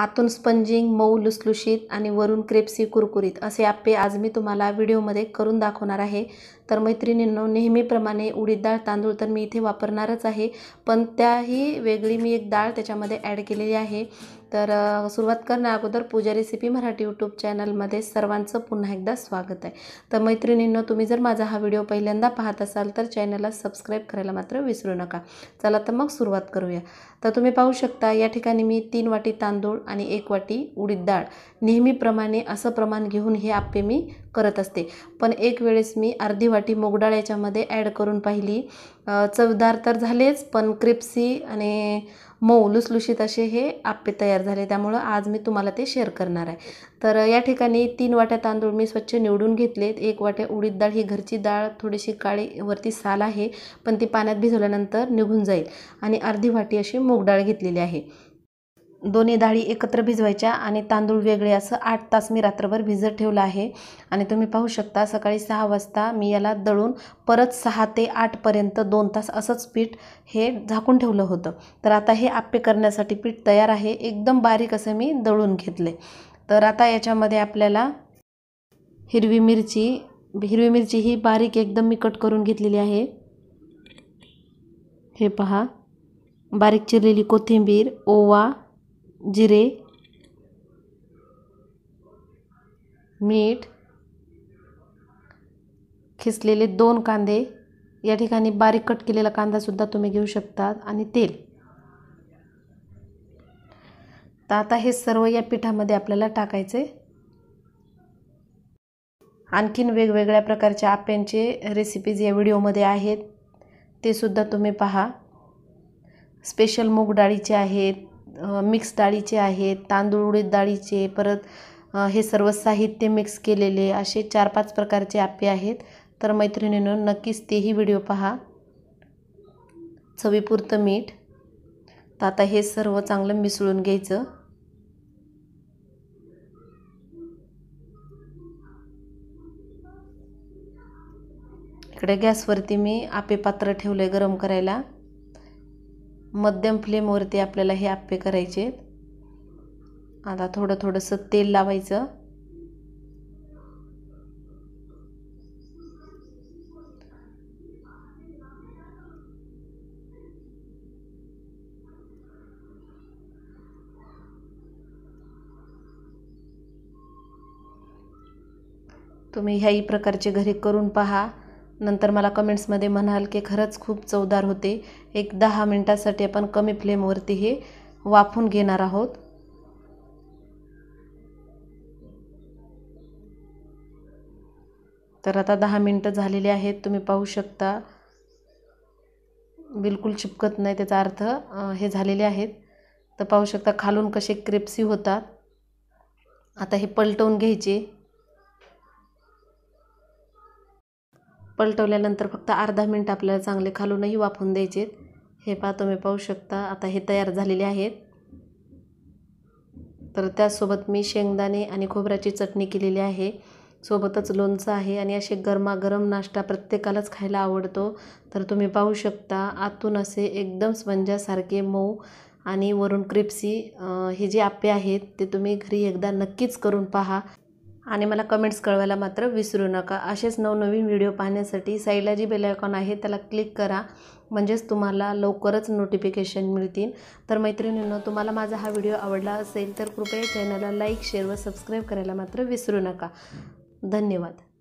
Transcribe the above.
आतून स्पंजिंग मऊ लुसलुशीत आणि वरून क्रेप्सी कुरकुरीत असे आप्पे आज मी तुम्हाला व्हिडिओमध्ये करून दाखवणार आहे तर मैत्रिणींनो नेहमीप्रमाणे उडीद डाळ तांदूळ तर मी इथे वापरणारच आहे पण त्याही वेगळी मी एक डाळ त्याच्यामध्ये ॲड केलेली आहे तर सुरुवात करण्या अगोदर पूजा रेसिपी मराठी यूट्यूब चॅनलमध्ये सर्वांचं पुन्हा एकदा स्वागत आहे तर मैत्रिणींनो तुम्ही जर माझा हा व्हिडिओ पहिल्यांदा पाहत असाल तर चॅनलला सबस्क्राईब करायला मात्र विसरू नका चला तर मग सुरुवात करूया तर तुम्ही पाहू शकता या ठिकाणी मी तीन वाटी तांदूळ आणि एक वाटी उडीद डाळ नेहमीप्रमाणे असं प्रमाण घेऊन हे आप्पे मी करत असते पण एक वेळेस मी अर्धी वाटी मोगडाळ याच्यामध्ये ॲड करून पाहिली चवदार तर झालेच पण क्रिप्सी आणि मऊ लुसलुशीत असे हे आप्पे तयार झाले त्यामुळं आज मी तुम्हाला ते शेअर करणार आहे तर या ठिकाणी तीन वाट्या तांदूळ मी स्वच्छ निवडून घेतलेत एक वाट्या उडीद डाळ ही घरची डाळ थोडीशी काळी वरती साल आहे पण ती पाण्यात भिजवल्यानंतर निघून जाईल आणि अर्धी वाटी अशी मोगडाळ घेतलेली आहे दोन्ही डाळी एकत्र भिजवायच्या आणि तांदूळ वेगळे असं आठ तास मी रात्रभर भिजत ठेवलं आहे आणि तुम्ही पाहू शकता सकाळी सहा वाजता मी याला दळून परत सहा ते आठपर्यंत दोन तास असंच पीठ हे झाकून ठेवलं होतं तर आता हे आप्पे करण्यासाठी पीठ तयार आहे एकदम बारीक असं मी दळून घेतले तर आता याच्यामध्ये आपल्याला हिरवी मिरची हिरवी मिरची ही बारीक एकदम मी कट करून घेतलेली आहे हे पहा बारीक चिरलेली कोथिंबीर ओवा जिरे मीठ खिसलेले दोन कांदे या ठिकाणी बारीक कट केलेला कांदासुद्धा तुम्ही घेऊ शकतात आणि तेल तर आता हे सर्व या पिठामध्ये आपल्याला टाकायचे आणखीन वेगवेगळ्या प्रकारच्या आप्यांचे रेसिपीज या व्हिडिओमध्ये आहेत ते सुद्धा तुम्ही पहा स्पेशल मूग डाळीचे आहेत मिक्स डाळीचे आहेत तांदूळ उडीद डाळीचे परत हे सर्व साहित्य मिक्स केलेले असे चार पाच प्रकारचे आप्पे आहेत तर मैत्रिणींनो नक्कीच तेही व्हिडिओ पहा चवीपुरतं मीठ तर आता हे सर्व चांगलं मिसळून घ्यायचं इकडे गॅसवरती मी आपे पात्र ठेवलं आहे गरम करायला मध्यम फ्लेमवरती आपल्याला हे आप्पे करायचे आता थोडं थोडंसं तेल लावायचं तुम्ही ह्याही प्रकारचे घरी करून पहा नंतर मला कमेंट्समध्ये म्हणाल की खरंच खूप चवदार होते एक दहा मिनटासाठी आपण कमी फ्लेमवरती हे वाफून घेणार आहोत तर आता दहा मिनटं झालेली आहेत तुम्ही पाहू शकता बिलकुल चिपकत नाही त्याचा अर्थ हे झालेले आहेत तर पाहू शकता खालून कसे क्रिप्सी होतात आता हे पलटवून घ्यायचे पलटवल्यानंतर फक्त अर्धा मिनट आपल्याला चांगले खालूनही वाफून द्यायचे हे पहा तुम्ही पाहू शकता आता हे तयार झालेले आहेत तर त्यासोबत मी शेंगदाणे आणि खोबऱ्याची चटणी केलेली आहे सोबतच लोणचं आहे आणि असे गरमागरम नाश्ता प्रत्येकालाच खायला आवडतो तर तुम्ही पाहू शकता आतून असे एकदम स्पंजासारखे मऊ आणि वरून क्रिप्सी हे जे आप्पे आहेत ते तुम्ही घरी एकदा नक्कीच करून पहा आणि मला कमेंट्स कळवायला मात्र विसरू नका असेच नवनवीन व्हिडिओ पाहण्यासाठी साईडला जी बेलायकॉन आहे त्याला क्लिक करा म्हणजेच तुम्हाला लवकरच नोटिफिकेशन मिळतील तर मैत्रिणींनो तुम्हाला माझा हा व्हिडिओ आवडला असेल तर कृपया चॅनलला लाईक शेअर व सबस्क्राईब करायला मात्र विसरू नका धन्यवाद